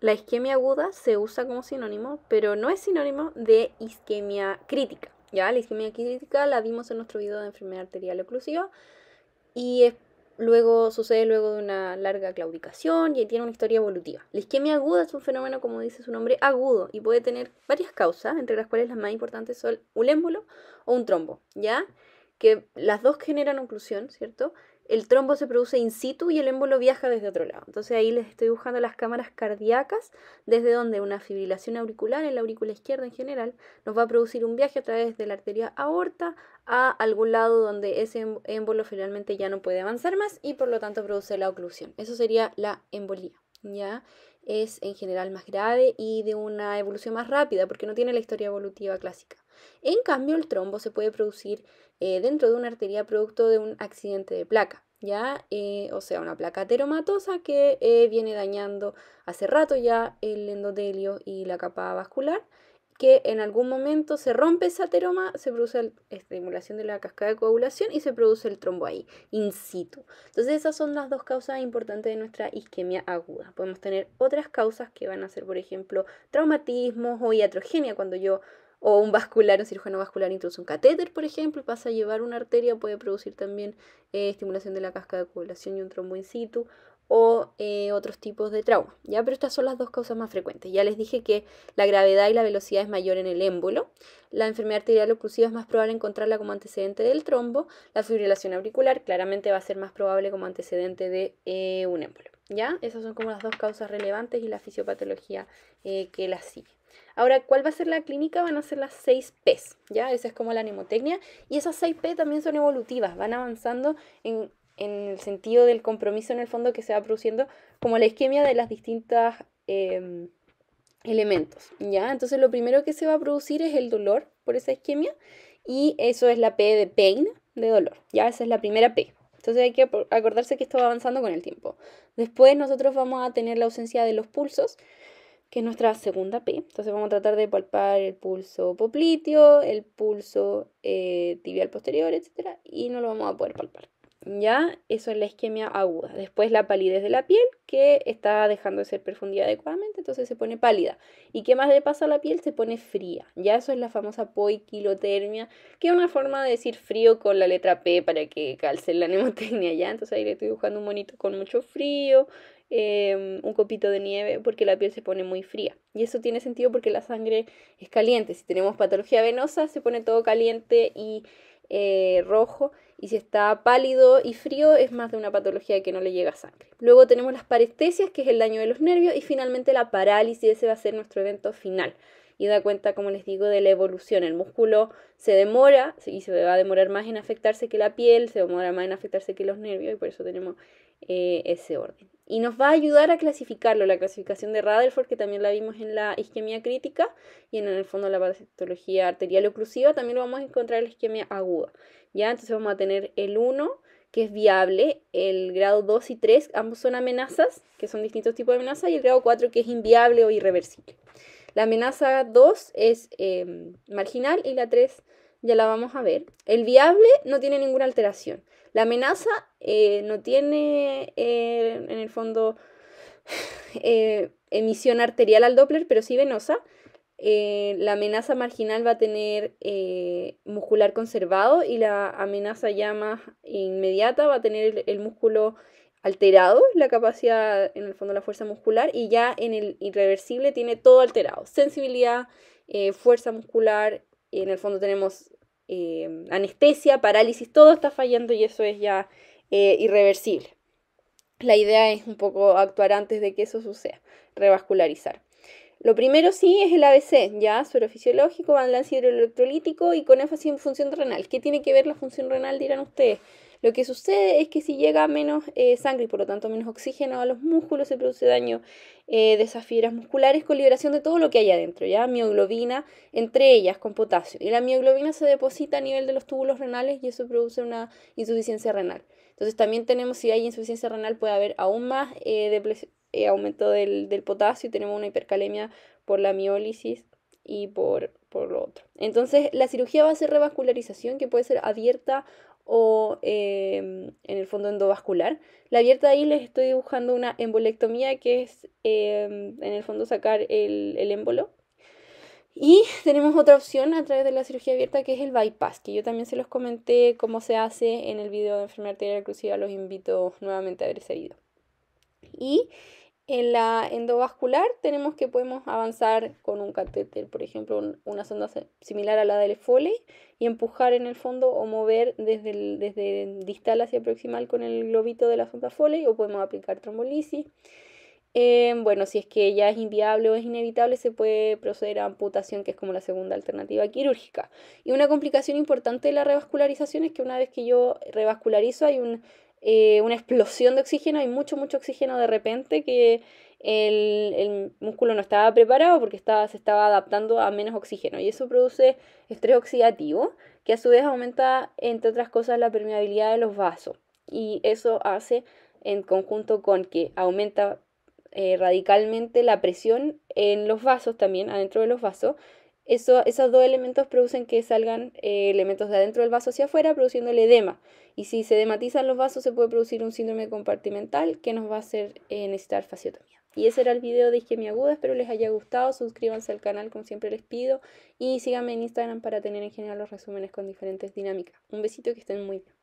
La isquemia aguda se usa como sinónimo, pero no es sinónimo de isquemia crítica. Ya, la isquemia crítica la vimos en nuestro video de enfermedad arterial oclusiva y luego sucede luego de una larga claudicación y tiene una historia evolutiva. La isquemia aguda es un fenómeno, como dice su nombre, agudo y puede tener varias causas, entre las cuales las más importantes son un émbolo o un trombo, ¿ya? que las dos generan oclusión, ¿cierto? El trombo se produce in situ y el émbolo viaja desde otro lado. Entonces ahí les estoy dibujando las cámaras cardíacas, desde donde una fibrilación auricular en la aurícula izquierda en general nos va a producir un viaje a través de la arteria aorta a algún lado donde ese em-, émbolo finalmente ya no puede avanzar más y por lo tanto produce la oclusión. Eso sería la embolía, ¿ya? Es en general más grave y de una evolución más rápida porque no tiene la historia evolutiva clásica. En cambio, el trombo se puede producir eh, dentro de una arteria producto de un accidente de placa, ¿ya? Eh, o sea, una placa ateromatosa que eh, viene dañando hace rato ya el endotelio y la capa vascular que en algún momento se rompe esa ateroma, se produce la estimulación de la cascada de coagulación y se produce el trombo ahí, in situ. Entonces esas son las dos causas importantes de nuestra isquemia aguda. Podemos tener otras causas que van a ser, por ejemplo, traumatismos o iatrogenia, cuando yo o un vascular, un cirujano vascular introduce un catéter, por ejemplo, pasa a llevar una arteria, puede producir también eh, estimulación de la cascada de coagulación y un trombo in situ o eh, otros tipos de trauma. ¿ya? Pero estas son las dos causas más frecuentes. Ya les dije que la gravedad y la velocidad es mayor en el émbolo. La enfermedad arterial oclusiva es más probable encontrarla como antecedente del trombo. La fibrilación auricular claramente va a ser más probable como antecedente de eh, un émbolo. Esas son como las dos causas relevantes y la fisiopatología eh, que las sigue. Ahora, ¿cuál va a ser la clínica? Van a ser las 6 P's, ¿ya? Esa es como la nemotecnia. Y esas 6 P también son evolutivas, van avanzando en, el sentido del compromiso en el fondo que se va produciendo como la isquemia de las distintas em, elementos, ¿ya? Entonces lo primero que se va a producir es el dolor por esa isquemia y eso es la P de pain, de dolor, ¿ya? Esa es la primera P. Entonces hay que acordarse que esto va avanzando con el tiempo. Después nosotros vamos a tener la ausencia de los pulsos, que es nuestra segunda P. Entonces vamos a tratar de palpar el pulso popliteo, el pulso eh, tibial posterior, etc. Y no lo vamos a poder palpar. ¿ya? Eso es la isquemia aguda. Después la palidez de la piel, que está dejando de ser perfundida adecuadamente, entonces se pone pálida. ¿Y qué más le pasa a la piel? Se pone fría. Ya eso es la famosa poiquilotermia, que es una forma de decir frío con la letra P para que calce la neumotecnia. Entonces ahí le estoy dibujando un monito con mucho frío, em, un copito de nieve porque la piel se pone muy fría. Y eso tiene sentido porque la sangre es caliente. Si tenemos patología venosa, se pone todo caliente y eh, rojo y si está pálido y frío es más de una patología que no le llega sangre. Luego tenemos las parestesias, que es el daño de los nervios, y finalmente la parálisis, ese va a ser nuestro evento final. Y da cuenta, como les digo, de la evolución. El músculo se demora y se va a demorar más en afectarse que la piel, se demora más en afectarse que los nervios y por eso tenemos eh, ese orden y nos va a ayudar a clasificarlo, la clasificación de Rutherford, que también la vimos en la isquemia crítica, y en el fondo la patología arterial oclusiva, también lo vamos a encontrar en la isquemia aguda. ¿ya? Entonces vamos a tener el 1, que es viable, el grado 2 y 3, ambos son amenazas, que son distintos tipos de amenazas, y el grado 4, que es inviable o irreversible. La amenaza 2 es eh, marginal y la 3 ya la vamos a ver. El viable no tiene ninguna alteración. La amenaza eh, no tiene, eh, en el fondo, eh, emisión arterial al Doppler, pero sí venosa. la amenaza marginal va a tener muscular conservado y la amenaza ya más inmediata va a tener el, músculo alterado, la capacidad, en el fondo, la fuerza muscular, y ya en el irreversible tiene todo alterado, sensibilidad, fuerza muscular, en el fondo tenemos eh, anestesia, parálisis, todo está fallando y eso es ya eh, irreversible. La idea es un poco actuar antes de que eso suceda, revascularizar. Lo primero sí es el ABC, ya, suero fisiológico, balance hidroelectrolítico y con énfasis en función renal. ¿Qué tiene que ver la función renal, dirán ustedes? Lo que sucede es que si llega menos eh, sangre y por lo tanto menos oxígeno a los músculos, se produce daño eh, de esas fibras musculares con liberación de todo lo que hay adentro, ¿ya? Mioglobina, entre ellas con potasio. Y la mioglobina se deposita a nivel de los túbulos renales y eso produce una insuficiencia renal. Entonces también tenemos, si hay insuficiencia renal, puede haber aún más eh, aumento del, potasio y tenemos una hipercalemia por la miólisis y por, por lo otro. Entonces la cirugía va a ser revascularización que puede ser abierta o em, en el fondo endovascular. La abierta ahí les estoy dibujando una embolectomía que es em, en el fondo sacar el, el émbolo. Y tenemos otra opción a través de la cirugía abierta que es el bypass, que yo también se los comenté cómo se hace en el video de enfermedad arterial oclusiva, los invito nuevamente a ver ese video. Y en la endovascular tenemos que podemos avanzar con un catéter, por ejemplo, una sonda similar a la del Foley y empujar en el fondo o mover desde, el, desde distal hacia proximal con el globito de la sonda Foley o podemos aplicar trombolisis. Eh, bueno, si es que ya es inviable o es inevitable, se puede proceder a amputación, que es como la segunda alternativa quirúrgica. Y una complicación importante de la revascularización es que una vez que yo revascularizo hay un eh, una explosión de oxígeno, hay mucho, mucho oxígeno de repente que el, músculo no estaba preparado porque estaba, se estaba adaptando a menos oxígeno y eso produce estrés oxidativo que a su vez aumenta, entre otras cosas, la permeabilidad de los vasos y eso hace en conjunto con que aumenta eh, radicalmente la presión en los vasos también, adentro de los vasos, esos dos elementos producen que salgan eh, elementos de adentro del vaso hacia afuera, produciendo el edema. Y si se edematizan los vasos, se puede producir un síndrome compartimental que nos va a hacer eh, necesitar fasciotomía. Y ese era el video de isquemia aguda, espero les haya gustado, suscríbanse al canal como siempre les pido y síganme en Instagram para tener en general los resúmenes con diferentes dinámicas. Un besito que estén muy bien.